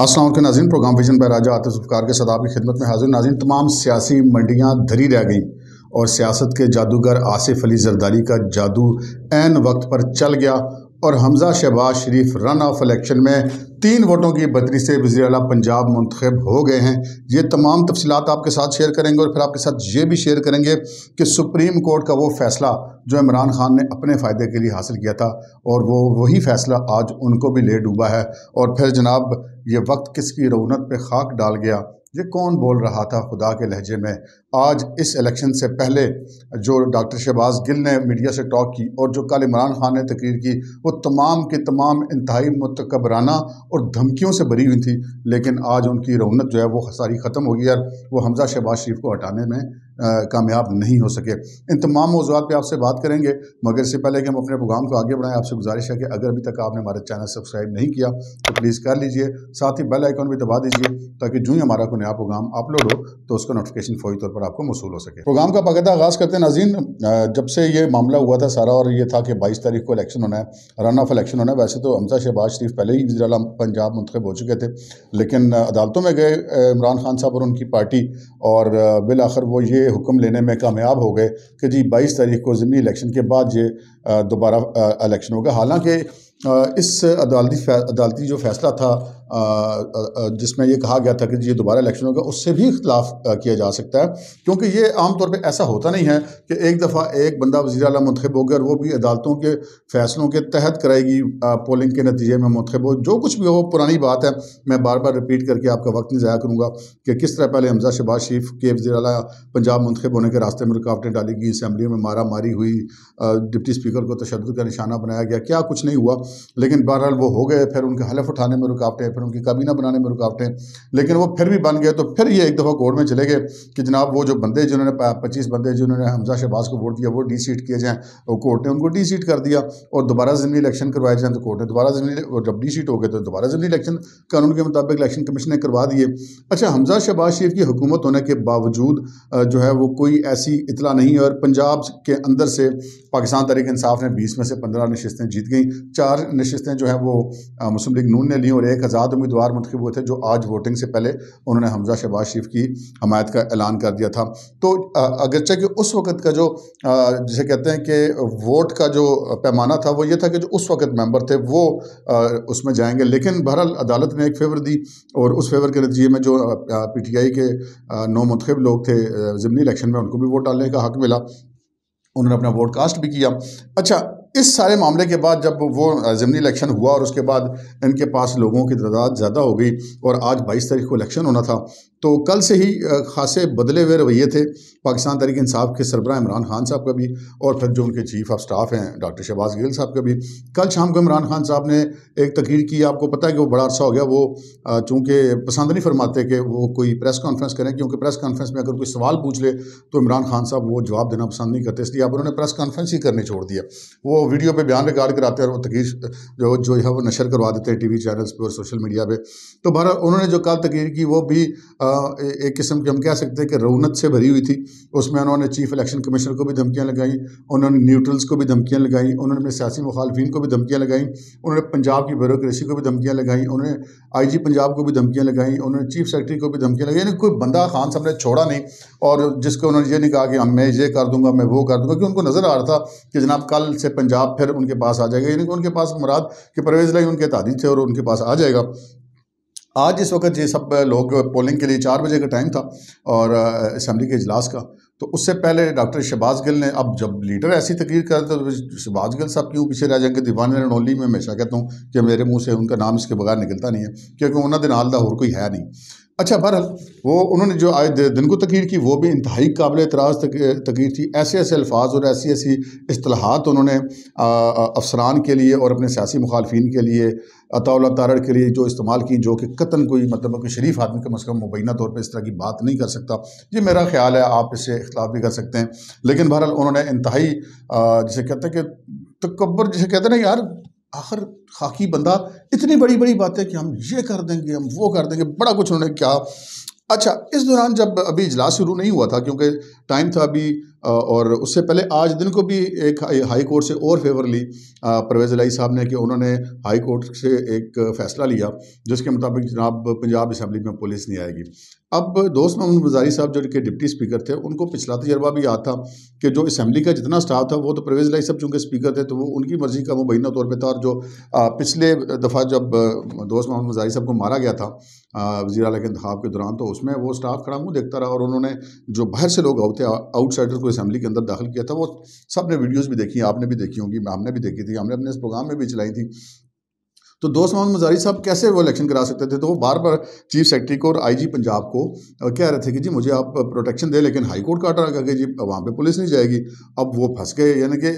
असलम के नाजीन programme vision पर राजा आतिफ के सदाब की खिदमत में हाजिर नाजिन तमाम सियासी मंडियाँ धरी रह गईं और सियासत के जादूगर आसिफ अली जरदारी का जादू एन वक्त पर चल गया और Hamza Shahbaz Sharif run off election में तीन वोटों की बदरी से वजी अला पंजाब मंतखब हो गए हैं ये तमाम तफसीत आपके साथ शेयर करेंगे और फिर आपके साथ ये भी शेयर करेंगे कि सुप्रीम कोर्ट का वो फ़ैसला जो इमरान खान ने अपने फ़ायदे के लिए हासिल किया था और वो वही फ़ैसला आज उनको भी ले डूबा है और फिर जनाब ये वक्त किसकी रौनक पर खाक डाल गया ये कौन बोल रहा था खुदा के लहजे में आज इस इलेक्शन से पहले जो डॉक्टर शहबाज गिल ने मीडिया से टॉक की और जो कल इमरान खान ने तकरीर की वो तमाम के तमाम इंतहाई मतकबराना और धमकियों से भरी हुई थी लेकिन आज उनकी रौनक जो है वो सारी ख़त्म हो गई और वो हमजा शहबाज शरीफ को हटाने में कामयाब नहीं हो सके इन तमाम मौजूद पर आपसे बात करेंगे मगर इससे पहले कि हम अपने प्रोग्राम को आगे बढ़ाएं आपसे गुजारिश है कि अगर अभी तक आपने हमारा चैनल सब्सक्राइब नहीं किया तो प्लीज़ कर लीजिए साथ ही बेल आइकॉन भी दबा दीजिए ताकि जो ही हमारा कोई नया प्रोग्राम अपलोड हो तो उसका नोटिफिकेशन फौरी तौर पर आपको मौसू हो सके प्रोग्राम का बाकायदा आगाज़ करते हैं नाजीन जब से ये मामला हुआ था सारा और ये था कि बाईस तारीख को इलेक्शन होना है रन ऑफ इलेक्शन होना है वैसे तो हमजा शहबाज शरीफ पहले ही वजी पंजाब मंतखब हो चुके थे लेकिन अदालतों में गए इमरान खान साहब और उनकी पार्टी और बिल आखिर वो ये हुक्म लेने में कामयाब हो गए कि जी बाईस तारीख को ज़मनी इलेक्शन के बाद ये दोबारा इलेक्शन होगा हालांकि इस अदालती अदालती जो फैसला था जिसमें ये कहा गया था कि ये दोबारा इलेक्शन होगा उससे भी इख्तलाफ किया जा सकता है क्योंकि ये आमतौर पर ऐसा होता नहीं है कि एक दफ़ा एक बंदा वजी अला मंतखब होकर वो भी अदालतों के फैसलों के तहत कराएगी पोलिंग के नतीजे में मंतखब हो जो कुछ भी हो पुरानी बात है मैं बार बार रिपीट करके आपका वक्त नहीं ज़ाया करूँगा कि किस तरह पहले हमजा शहबाज शरीफ के वजी अल पंजाब मंतखब होने के रास्ते में रुकावटें डाली गई असम्बली में मारा मारी हुई डिप्टी स्पीकर को तशद का निशाना बनाया गया क्या कुछ नहीं हुआ लेकिन बहरहाल वो हो गए फिर उनके हलफ उठाने में रुकावटें फिर उनकी काबीना बनाने में रुकावटें लेकिन वो फिर भी बन गए तो फिर ये एक दफ़ा कोर्ट में चले गए कि जनाब वो जो बंदे जिन्होंने पच्चीस बंदे जिन्होंने हमजा शहबाज को वोट दिया वो डी सीट किए जाएँ और कोर्ट ने उनको डी सीट कर दिया और दोबारा जमीनी इलेक्शन करवाए जाएँ तो कोर्ट ने दोबारा ज़मनी जब डी सीट हो गए तो दोबारा जमीनी इलेक्शन कानून के मुताबिक इलेक्शन कमीशन ने करवा दिए अच्छा हमजा शहबाज शरीफ की हुकूमत होने के बावजूद जो है वो कोई ऐसी इतला नहीं है और पंजाब के अंदर से पाकिस्तान तहरीक इंसाफ ने बीस में से पंद्रह नशस्तें जीत गई चार नशस्तें जो हैं वो मुस्लिम लीग नून ने ली और एक हज़ार उम्मीदवार मंतखब हुए थे जो आज वोटिंग से पहले उन्होंने हमजा शहबाज शरीफ की हमायत का ऐलान कर दिया था तो अगरचे कि उस वक्त का जो जिसे कहते हैं कि वोट का जो पैमाना था वो ये था कि जो उस वक्त मेम्बर थे वो उसमें जाएंगे लेकिन बहरहाल अदालत ने एक फेवर दी और उस फेवर के नतीजे में जो पी टी आई के नौ मंतखब लोग थे ज़मनी इलेक्शन में उनको भी वोट डालने का हक मिला उन्होंने अपना ब्रॉडकास्ट भी किया अच्छा इस सारे मामले के बाद जब वो ज़मनी इलेक्शन हुआ और उसके बाद इनके पास लोगों की तादाद ज़्यादा हो गई और आज बाईस तारीख को इलेक्शन होना था तो कल से ही खासे बदले हुए रवैये थे पाकिस्तान तहरीक इंसाफ के सरबरा इमरान खान साहब का भी और फिर जो उनके चीफ ऑफ स्टाफ हैं डॉक्टर शहबाज गिल साहब का भी कल शाम को इमरान खान साहब ने एक तकरीर की आपको पता है कि वो बड़ा अरसा हो गया वो चूँकि पसंद नहीं फरमाते कि वो कोई प्रेस कॉन्फ्रेंस करें क्योंकि प्रेस कॉन्फ्रेंस में अगर कोई सवाल पूछ ले तो इमरान खान साहब वो जवाब देना पसंद नहीं करते इसलिए आप उन्होंने प्रेस कॉन्फ्रेंस ही करने छोड़ दिया वो वीडियो पर बयान रिकॉर्ड कराते हैं और तकरीर जो जो है वो नशर करवा देते हैं टी वी चैनल्स पर और सोशल मीडिया पर तो भारत उन्होंने जो कल तकरीर की वो भी एक किस्म की हम कह सकते हैं कि रौनत से भरी हुई थी उसमें उन्होंने चीफ इलेक्शन कमिश्नर को भी धमकियाँ लगाई उन्होंने न्यूट्रल्स को भी धमकियाँ लगाई उन्होंने अपने सियासी मुखालफन को भी धमकियाँ लगाई उन्होंने पंजाब की ब्यूरोसी को भी धमकियाँ लगाई उन्होंने आई जी पंजाब को भी धमकियां लगाई उन्होंने चीफ सेक्रेटरी को भी धमकियां लगाई यानी कोई बंदा खान साहब ने छोड़ा नहीं और जिसको उन्होंने ये नहीं कहा कि हम मैं ये कर दूंगा मैं वो कर दूंगा क्योंकि उनको नज़र आ रहा था कि जनाब कल से पंजाब फिर उनके पास आ जाएगा यानी कि उनके पास मुराद कि परवेज़ लाई उनके तादी थे और उनके पास आ जाएगा आज इस वक्त ये सब लोग पोलिंग के लिए चार बजे का टाइम था और असम्बली के इजलास का तो उससे पहले डॉक्टर शहबाज गिल ने अब जब लीडर ऐसी तकरीर करते तो शहबाज गिल साहब क्यों पीछे रह जाएंगे दीवान रनौली में हमेशा कहता हूँ कि मेरे मुंह से उनका नाम इसके बगैर निकलता नहीं है क्योंकि उन्होंने नाल का होर कोई है नहीं अच्छा बहरहाल वो उन्होंने जो आज दिन को तकीर की वो भी इंतहाई काबिल एतराज़ तक, तकीर थी ऐसे ऐसे अल्फाज और ऐसी ऐसी असलाहत उन्होंने अफसरान के लिए और अपने सियासी मुखालफी के लिए अता तारड़ के लिए जो इस्तेमाल की जो कि कतन कोई मतलब कोई शरीफ आदमी कम अज़ कम मुबैना तौर पर इस तरह की बात नहीं कर सकता ये मेरा ख्याल है आप इससे इख्तलाफ भी कर सकते हैं लेकिन बहरहाल उन्होंने इंतहाई जिसे कहते हैं कि तकबर जिसे कहते हैं ना यार आखिर खाकी बंदा इतनी बड़ी बड़ी बातें कि हम ये कर देंगे हम वो कर देंगे बड़ा कुछ उन्होंने क्या अच्छा इस दौरान जब अभी इजलास शुरू नहीं हुआ था क्योंकि टाइम था अभी और उससे पहले आज दिन को भी एक हाई कोर्ट से और फेवर ली परवेज़ लाई साहब ने कि उन्होंने हाई कोर्ट से एक फ़ैसला लिया जिसके मुताबिक जनाब पंजाब असम्बली में पुलिस नहीं आएगी अब दोस्त मोहम्मद मजारी साहब जो कि डिप्टी स्पीकर थे उनको पिछला तजर्बा तो भी याद था कि जो असम्बली का जितना स्टाफ था वो तो परवेज़ लाई साहब चूँकि स्पीकर थे तो वो उनकी मर्ज़ी का मुबैना तौर पर था और जो पिछले दफ़ा जब दोस्त मोहम्मद मजारी साहब को मारा गया था वजी अल के इंतब के दौरान तो उसमें वो स्टाफ खड़ा मुँह देखता रहा और उन्होंने जो बाहर से लोग आउट थे आउटसाइडर को असम्बली के अंदर दाखिल किया था वो सब ने वीडियोज़ भी देखी आपने भी देखी होंगी हमने भी देखी थी हमने अपने इस प्रोग्राम में भी चलाई थी तो दोस्त मोहम्मद मजारी साहब कैसे वो इलेक्शन करा सकते थे तो वो बार बार चीफ सेक्रेटरी को और आईजी पंजाब को कह रहे थे कि जी मुझे आप प्रोटेक्शन दें लेकिन हाई कोर्ट काट रहा कि जी वहाँ पे पुलिस नहीं जाएगी अब वो फंस गए यानी कि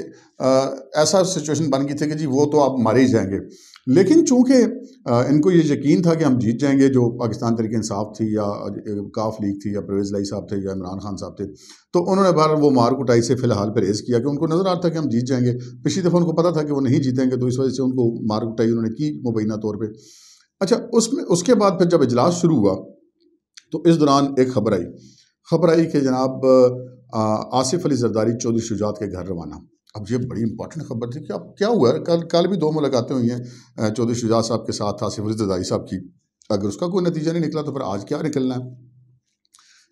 ऐसा सिचुएशन बन गई थी कि जी वो तो आप मारे ही जाएंगे लेकिन चूंकि इनको ये यकीन था कि हम जीत जाएंगे जो पाकिस्तान तरीके इंसाफ थी या काफ लीग थी या परवेज़ लाई साहब थे या इमरान खान साहब थे तो उन्होंने बार वो मार कुटाई से फिलहाल परहेज किया कि उनको नज़र आ रहा था कि हम जीत जाएंगे पिछली दफ़ा उनको पता था कि वो नहीं जीतेंगे तो इस वजह से उनको मार कुटाई उन्होंने की मुबैना तौर पर अच्छा उसमें उसके बाद फिर जब इजलास शुरू हुआ तो इस दौरान एक खबर आई खबर आई कि जनाब आसिफ अली जरदारी चौधरी शुजात के घर रवाना अब ये बड़ी इंपॉर्टेंट खबर थी कि अब क्या हुआ है कल कल भी दो मुलाकातें हुई हैं चौधरी शुजात साहब के साथ आसिफ जदाई साहब की अगर उसका कोई नतीजा नहीं निकला तो फिर आज क्या निकलना है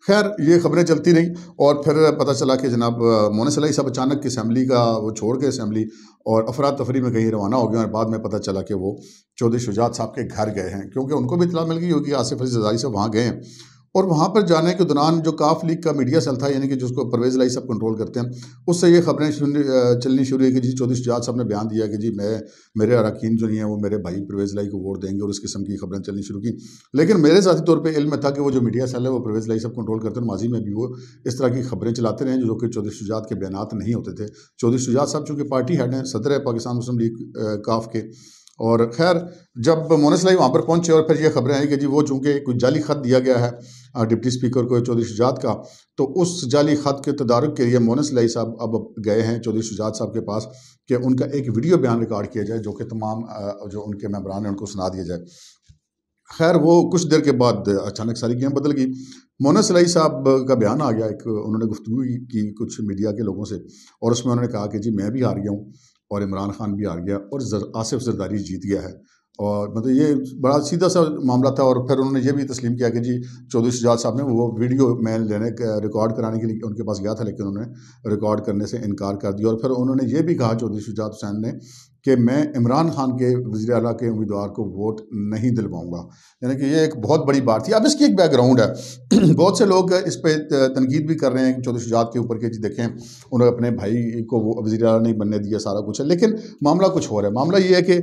खैर ये खबरें चलती रहीं और फिर पता चला कि जनाब मोन सलाई साहब अचानक की असम्बली का वो छोड़ के असम्बली और अफरा तफरी में कहीं रवाना हो गया और बाद में पता चला कि वो चौधरी शुजात साहब के घर गए हैं क्योंकि उनको भी इतला मिल गई होगी आसिफ अली जदारी साहब वहाँ गए हैं और वहाँ पर जाने के दौरान जो काफ लीग का मीडिया सेल था यानी कि जिसको परवेज लाई साहब कंट्रोल करते हैं उससे ये खबरें चलनी शुरू हुई कि जी चौधरी शजाद साहब ने बयान दिया कि जी मैं मेरे अरकान जो नहीं है वो मेरे भाई परवेज लाई को वोट देंगे और इस किस्म की खबरें चलनी शुरू की लेकिन मेरे साथी तौर पर इल्म था कि वो जो मीडिया सेल है वो परवेज लाई साहब कंट्रोल करते हैं माजी में भी वो इस तरह की खबरें चलाते रहे जो कि चौधरी शुजात के बयान नहीं होते थे चौधरी शुजात साहब चूँकि पार्टी हेड हैं सदर है पाकिस्तान मुस्लिम लीग काफ के और खैर जब मोनस लाई वहाँ पर पहुँचे और फिर ये खबरें आई कि जी वो चूँकि कोई जाली खत दिया गया है डिप्टी स्पीकर को चौधरी शुजात का तो उस जाली ख़त के तदारक के लिए मोनस लाई साहब अब गए हैं चौधरी शुजात साहब के पास कि उनका एक वीडियो बयान रिकॉर्ड किया जाए जो कि तमाम जो उनके मेम्बरान हैं उनको सुना दिया जाए खैर वो कुछ देर के बाद अचानक सारी गेम बदल गई मोनस सलाई साहब का बयान आ गया एक उन्होंने गुफ्तु की कुछ मीडिया के लोगों से और उसमें उन्होंने कहा कि जी मैं भी हार गया हूँ और इमरान खान भी हार गया और आसिफ जरदारी जीत गया है और मतलब ये बड़ा सीधा सा मामला था और फिर उन्होंने ये भी तस्लीम किया कि जी चौधरी सुजात साहब ने वो वीडियो मैं लेने रिकॉर्ड कराने के लिए उनके पास गया था लेकिन उन्होंने रिकॉर्ड करने से इनकार कर दिया और फिर उन्होंने ये भी कहा चौधरी शुजात हुसैन ने कि मैं इमरान खान के वजी अला के उम्मीदवार को वोट नहीं दिलवाऊंगा यानी कि ये एक बहुत बड़ी बात थी अब इसकी एक बैकग्राउंड है बहुत से लोग इस पर तनकीद भी कर रहे हैं चौधरी शुजात के ऊपर के जी देखें उन्होंने अपने भाई को वो वजी अला नहीं बनने दिया सारा कुछ है लेकिन मामला कुछ और है मामला ये है कि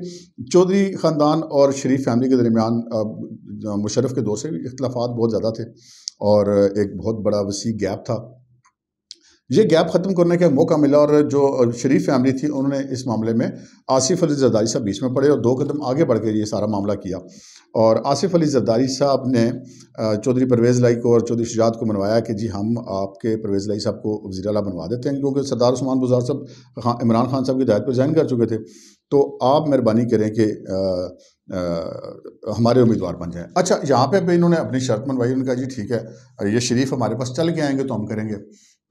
चौधरी ख़ानदान और शरीफ फैमिली के दरमियान मुशरफ के दौर से इख्लाफात बहुत ज़्यादा थे और एक बहुत बड़ा वसी गैप था ये गैप ख़त्म करने का मौका मिला और जो शरीफ फैमिली थी उन्होंने इस मामले में आसिफ अली जरदारी साहब बीच में पड़े और दो कदम आगे बढ़ कर ये सारा मामला किया और आसिफ अली जरदारी साहब ने चौधरी परवेज़ लाई को और चौधरी शुजात को मनवाया कि जी हम आपके परवेज़ लाई साहब को वजीर अला बनवा देते हैं क्योंकि सरदार उस्मान बुजार साहब खान इमरान खान साहब की हिदायत पर जैन कर चुके थे तो आप मेहरबानी करें कि हमारे उम्मीदवार बन जाएँ अच्छा यहाँ पर भी इन्होंने अपनी शर्त मनवाई उन्होंने कहा जी ठीक है ये शरीफ हमारे पास चल के आएँगे तो हम करेंगे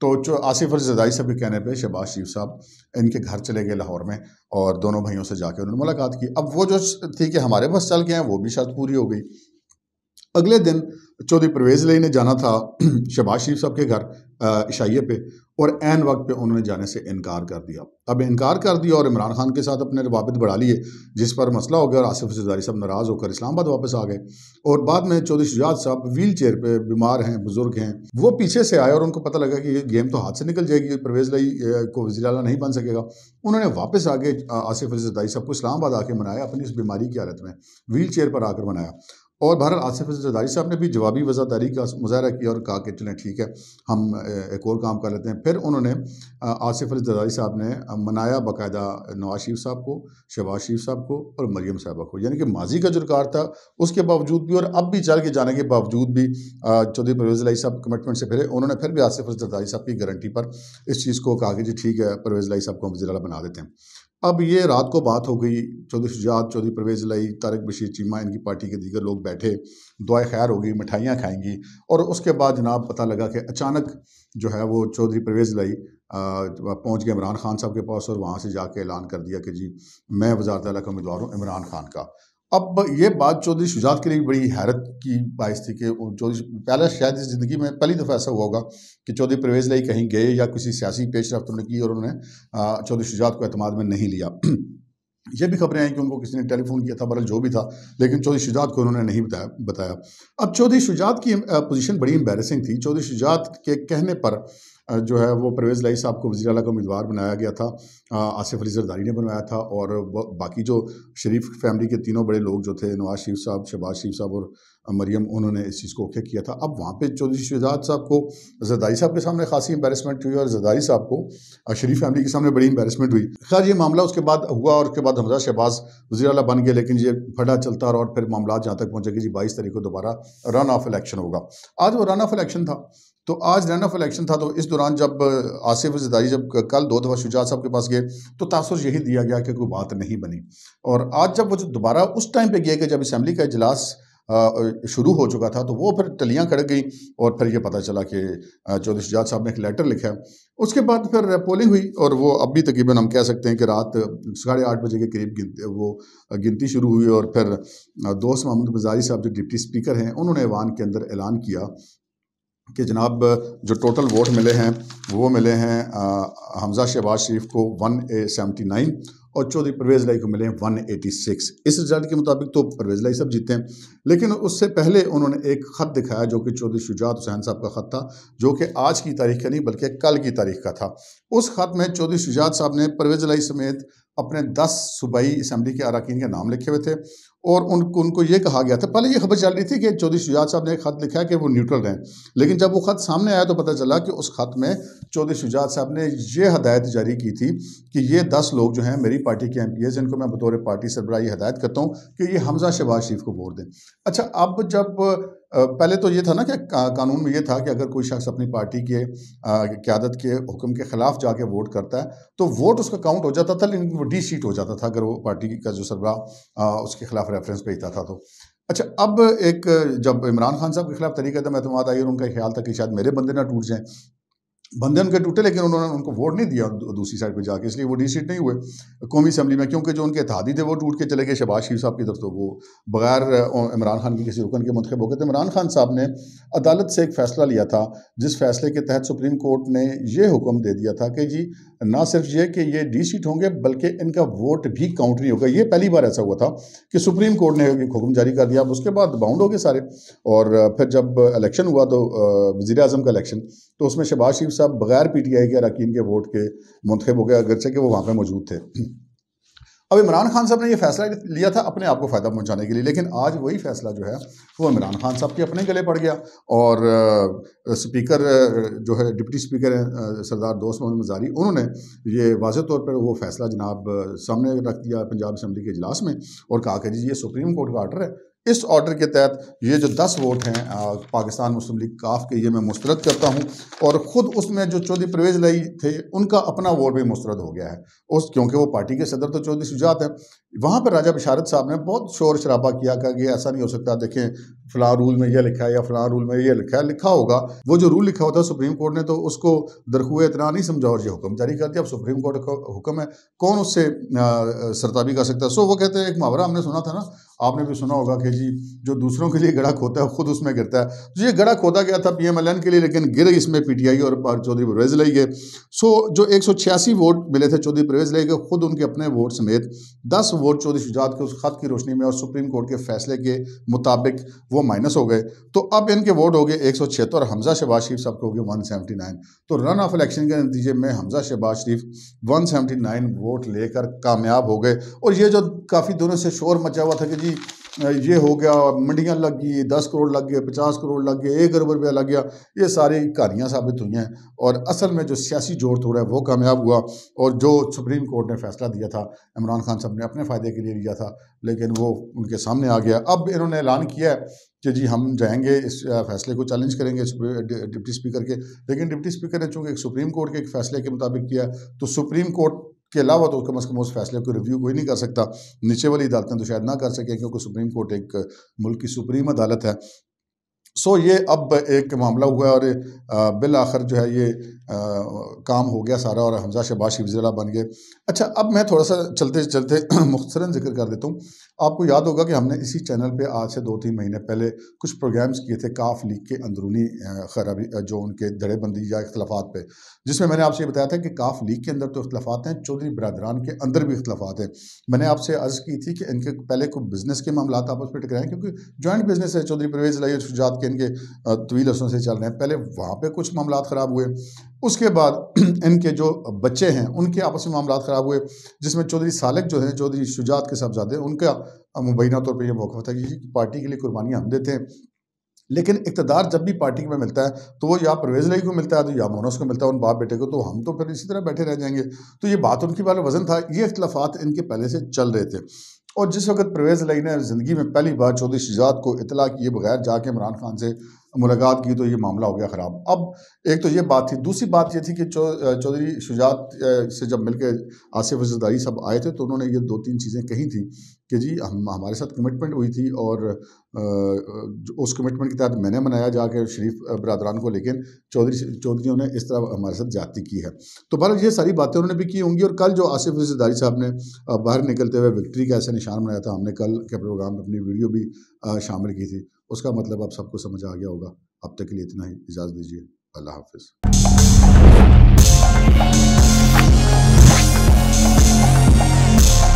तो आसिफ अली जदाई साहब के कहने पे शहबाज शरीफ साहब इनके घर चले गए लाहौर में और दोनों भाइयों से जाके उन्होंने मुलाकात की अब वो जो थी कि हमारे बस चल गए हैं वो भी शर्त पूरी हो गई अगले दिन चौधरी परवेज़ लई ने जाना था शहबाज शरीफ साहब के घर इशाइये पे और एन वक्त पे उन्होंने जाने से इनकार कर दिया अब इनकार कर दिया और इमरान खान के साथ अपने रवाबित बढ़ा लिए जिस पर मसला हो गया और आसिफ जदारी साहब नाराज़ होकर इस्लामाबाद वापस आ गए और बाद में चौधरी शुजात साहब व्हील चेयर पर बीमार हैं बुज़ुर्ग हैं वो पीछे से आए और उनको पता लगा कि ये गेम तो हाथ से निकल जाएगी परवेज़ लई को वजी अला नहीं बन सकेगा उन्होंने वापस आगे आसिफ जदारी साहब को इस्लामाबाद आके मनाया अपनी इस बीमारी की हालत में व्हील चेयर पर आकर मनाया और बहरहाल आसिफ जदारी साहब ने भी जवाबी वजादारी का मुजाहरा किया और कहा कि चलें ठीक है हम एक और काम कर लेते हैं फिर उन्होंने आसिफ अली जदारी साहब ने मनाया बाकायदा नवाज शरीफ साहब को शहबाज शरीफ साहब को और मरीम साहबा को यानी कि माजी का जुर्कार था उसके बावजूद भी और अब भी चल के जाने के बावजूद भी चौधरी परवेज़ लाई साहब कमिटमेंट से फिरे उन्होंने फिर भी आसिफ जदारी साहब की गारंटी पर इस चीज़ को कहा कि जी ठीक है परवेज़ लाई साहब को हम वजी बना देते हैं अब ये रात को बात हो गई चौधरी शुजात चौधरी परवेज लई तारक बशीर चीमा इनकी पार्टी के दीगर लोग बैठे दुआ खैर हो गई मिठाइयाँ खाएंगी और उसके बाद जनाब पता लगा कि अचानक जो है वो चौधरी परवेज लई पहुँच गए इमरान खान साहब के पास और वहाँ से जाके ऐलान कर दिया कि जी मैं वजारत अला का उम्मीदवार हूँ इमरान खान का अब ये बात चौधरी शुजात के लिए बड़ी हैरत की बायस थी कि चौधरी पहला शायद इस ज़िंदगी में पहली दफ़ा ऐसा हुआ होगा कि चौधरी परवेज़ लाई कहीं गए या किसी सियासी पेश रफ्त उन्होंने की और उन्होंने चौधरी शुजात को अतमाद में नहीं लिया ये भी खबरें हैं कि उनको किसी ने टेलीफोन किया था बरल जो भी था लेकिन चौधरी शुजात को उन्होंने नहीं बताया बताया अब चौधरी शुजात की पोजीशन बड़ी एम्बेरसिंग थी चौधरी शुजात के कहने पर जो है वो परवेज़ लाई साहब को वजी अला का उम्मीदवार बनाया गया था आसिफ अली जरदारी ने बनवाया था और बाकी जो शरीफ फैमिली के तीनों बड़े लोग जो थे नवाज शरीफ साहब शहबाज शरीफ साहब और मरियम उन्होंने इस चीज़ को ओके किया था अब वहाँ पे चौधरी शहजाद साहब को जदारी साहब के सामने खासी एम्बेरसमेंट हुई और जदारी साहब को शरीफ फैमिली के सामने बड़ी एम्बेरसमेंट हुई खैर ये मामला उसके बाद हुआ और उसके बाद हमजा शहबाज वजी अला बन गए लेकिन ये फटा चलता रहा और फिर मामला जहाँ तक पहुँचे कि जी बाईस तारीख को दोबारा रन ऑफ इलेक्शन होगा आज वो रन ऑफ इलेक्शन था तो आज रन ऑफ इलेक्शन था तो इस दौरान जब आसिफ जदारी जब कल दो दफ़ा शुजात साहब के पास गए तो तासर यही दिया गया कि कोई बात नहीं बनी और आज जब वो जो दोबारा उस टाइम पे गए कि जब असम्बली का इजलास शुरू हो चुका था तो वो फिर टलियाँ कड़क गई और फिर ये पता चला कि चौधरी शजाद साहब ने एक लेटर लिखा है उसके बाद फिर पोलिंग हुई और वो अब भी तकरीबन हम कह सकते हैं कि रात साढ़े आठ बजे के करीब गिनती वो गिनती शुरू हुई और फिर दोस्त मोहम्मद मजारी साहब जो डिप्टी स्पीकर हैं उन्होंने ऐवान के अंदर ऐलान किया कि जनाब जो टोटल वोट मिले हैं वो मिले हैं हमजा शहबाज शरीफ को वन ए सेवेंटी नाइन और चौधरी परवेज लाई को मिले वन एटी सिक्स इस रिजल्ट के मुताबिक तो परवेज लाई साहब जीते हैं लेकिन उससे पहले उन्होंने एक खत दिखाया जो कि चौधरी शुजात हुसैन साहब का खत था जो कि आज की तारीख का नहीं बल्कि कल की तारीख का था उस खत में चौधरी शुजात साहब ने परवेज लाई समेत अपने दस सूबाई असम्बली के अरकान के नाम लिखे हुए थे और उन, उनको ये कहा गया था पहले ये खबर चल रही थी कि चौधरी शुजात साहब ने एक ख़त लिखा है कि वो न्यूट्रल रहें लेकिन जब वो ख़त सामने आया तो पता चला कि उस ख़त में चौधरी शुजात साहब ने ये हदायत जारी की थी कि ये दस लोग जो हैं मेरी पार्टी के एम पी एज़ इनको मैं बतौर पार्टी सरबरा हदायत करता हूँ कि ये हमजा शहबाज शरीफ को वोट दें अच्छा अब जब पहले तो ये था ना कि कानून में ये था कि अगर कोई शख्स अपनी पार्टी के क्यादत के हुक्म के ख़िलाफ़ जाके वोट करता है तो वोट उसका काउंट हो जाता था लेकिन वो डी सीट हो जाता था अगर वो पार्टी का जो सरबरा उसके खिलाफ रेफरेंस भेजता था तो अच्छा अब एक जब इमरान खान साहब के खिलाफ तरीक़ा था मैं तो आई और उनका ख्याल था कि शायद मेरे बंदे ना टूट जाएँ बंधे उनके टूटे लेकिन उन्होंने उनको वोट नहीं दिया दूसरी साइड पे जाके इसलिए वो डी सीट नहीं हुए कौमी असम्बली में क्योंकि जो उनके इतिहादी थे वो टूट के चले गए शबाज शरीफ साहब की तरफ तो वो बगैर इमरान खान के किसी रुकन के मंतखब हो गए थे इमरान खान साहब ने अदालत से एक फ़ैसला लिया था जिस फैसले के तहत सुप्रीम कोर्ट ने यह हुक्म दे दिया था कि जी ना सिर्फ ये कि ये डी सीट होंगे बल्कि इनका वोट भी काउंट नहीं होगा ये पहली बार ऐसा हुआ था कि सुप्रीम कोर्ट ने हुक्म जारी कर दिया अब उसके बाद बाउंड हो गए सारे और फिर जब इलेक्शन हुआ तो वजी अजम का इलेक्शन तो उसमें शबाज शरीफ साहब बगैर पी टी आई के अरकान के वोट के मंतखब हो गए अगरचे कि वो वहाँ पर मौजूद थे अब इमरान खान साहब ने यह फैसला लिया था अपने आप को फ़ायदा पहुंचाने के लिए लेकिन आज वही फैसला जो है वो इमरान खान साहब के अपने गले पड़ गया और स्पीकर जो है डिप्टी स्पीकर हैं सरदार दोस्त मोहम्मद मजारी उन्होंने ये वाज तौर पर वो फैसला जनाब सामने रख दिया पंजाब असम्बली के इजलास में और कहा कि जी ये सुप्रीम कोर्ट का आर्डर है इस ऑर्डर के तहत ये जो दस वोट हैं पाकिस्तान मुस्लिम लीग काफ के ये मैं मुस्रद करता हूँ और ख़ुद उसमें जो चौधरी परवेज लाई थे उनका अपना वोट भी मुस्रद हो गया है उस क्योंकि वो पार्टी के सदर तो चौधरी सुजात हैं वहाँ पर राजा बशारत साहब ने बहुत शोर शराबा किया कि ऐसा नहीं हो सकता देखें फ़लाँ रूल में यह लिखा है या फ़लाँ रूल में यह लिखा है लिखा होगा वो जो रूल लिखा होता है सुप्रीम कोर्ट ने तो उसको दरखुए इतना नहीं समझा और ये हुक्म जारी कर दिया अब सुप्रीम कोर्ट का हुक्म है कौन उससे सरताबी कर सकता है सो वो कहते हैं एक मुहावरा हमने सुना था ना आपने भी सुना होगा कि जी जो दूसरों के लिए गड़ा खोता है खुद उसमें गिरता है तो ये गड़ा खोदा गया था पी के लिए लेकिन गिर इसमें पीटीआई और चौधरी परवेज लाई गए सो जो एक वोट मिले थे चौधरी परवेज लाई गए खुद उनके अपने वोट समेत दस वोट चौधरी शुजात के उस खत की रोशनी में और सुप्रीम कोर्ट के फैसले के मुताबिक वो माइनस हो गए तो अब इनके वोट हो गए एक और हमजा शहबाज शरीफ सबके हो गए वन तो रन ऑफ इलेक्शन के नतीजे में हमजा शहबाज शरीफ वन वोट लेकर कामयाब हो गए और ये जो काफ़ी दोनों से शोर मचा हुआ था कि जी जी ये हो गया मंडियाँ लग गई दस करोड़ लग गए पचास करोड़ लग गए एक अरब रुपया लग गया ये सारी कहानियाँ साबित हुई हैं और असल में जो सियासी जोड़ तोड़ है वो कामयाब हुआ और जो सुप्रीम कोर्ट ने फैसला दिया था इमरान खान साहब ने अपने फ़ायदे के लिए लिया था लेकिन वो उनके सामने आ गया अब इन्होंने ऐलान किया है कि जी हम जाएंगे इस फैसले को चैलेंज करेंगे डिप्टी स्पीकर के लेकिन डिप्टी स्पीकर ने चूँकि सुप्रीम कोर्ट के एक फैसले के मुताबिक किया तो सुप्रीम कोर्ट इसके हम्म। अलावा तो कम अज़ कम उस फैसले को रिव्यू कोई नहीं कर सकता नीचे वाली अदालतें तो शायद ना कर सकें क्योंकि सुप्रीम कोर्ट एक मुल्क की सुप्रीम अदालत है सो ये अब एक मामला हुआ और बिल आखिर जो है ये काम हो गया सारा और हमजा शहबाज शिवजला बन गए अच्छा अब मैं थोड़ा सा चलते चलते मुख्तरा जिक्र कर देता हूँ आपको याद होगा कि हमने इसी चैनल पे आज से दो तीन महीने पहले कुछ प्रोग्राम्स किए थे काफ लीग के अंदरूनी खराबी जो उनके धड़ेबंदी या इख्तलाफात पे जिसमें मैंने आपसे बताया था कि काफ लीग के अंदर तो अख्तलाफा हैं चौधरी बरदरान के अंदर भी अख्तलाफा हैं मैंने आपसे अर्ज़ की थी कि इनके पहले कुछ बिज़नेस के मामला आपस में टकराएं क्योंकि जॉइंट बिज़नेस है चौधरी परवेज़ लाई शुजात के कि इनके तवील अरसों से चल रहे हैं पहले वहाँ पे कुछ मामला ख़राब हुए उसके बाद इनके जो बच्चे हैं उनके आपस में मामला ख़राब हुए जिसमें चौधरी सालक जो हैं चौधरी शुजात के साहबजादे हैं उनका मुबैना तौर पर यह मौका था कि पार्टी के लिए कुर्बानियाँ हम देते हैं लेकिन इकतदार जब भी पार्टी में मिलता है तो वो या परवेज लई को मिलता है तो या मोनस को मिलता है उन बाप बेटे को तो हम तो फिर इसी तरह बैठे रह जाएंगे तो ये बात उनकी वाला वजन था ये अख्तलाफात इनके पहले से चल रहे थे और जिस वक्त परवेज़ अली ने ज़िंदगी में पहली बार चौधरी शिजात को इतला किए बगैर जाके इमरान खान से मुलाकात की तो ये मामला हो गया ख़राब अब एक तो ये बात थी दूसरी बात ये थी कि चौधरी चो, शुजात से जब मिलकर आसिफ जरदारी साहब आए थे तो उन्होंने ये दो तीन चीज़ें कही थी कि जी हम हमारे साथ कमिटमेंट हुई थी और उस कमिटमेंट के तहत मैंने मनाया जाकर शरीफ बरदरान को लेकिन चौधरी चौधरीों ने इस तरह हमारे साथ ज्यादती की है तो बहर ये सारी बातें उन्होंने भी की होंगी और कल जो आसिफ जरदारी साहब ने बाहर निकलते हुए विक्ट्री का ऐसा निशान बनाया था हमने कल के प्रोग्राम में अपनी वीडियो भी शामिल की थी उसका मतलब आप सबको समझ आ गया होगा अब तक के लिए इतना ही इजाज़त दीजिए अल्लाह हाफिज़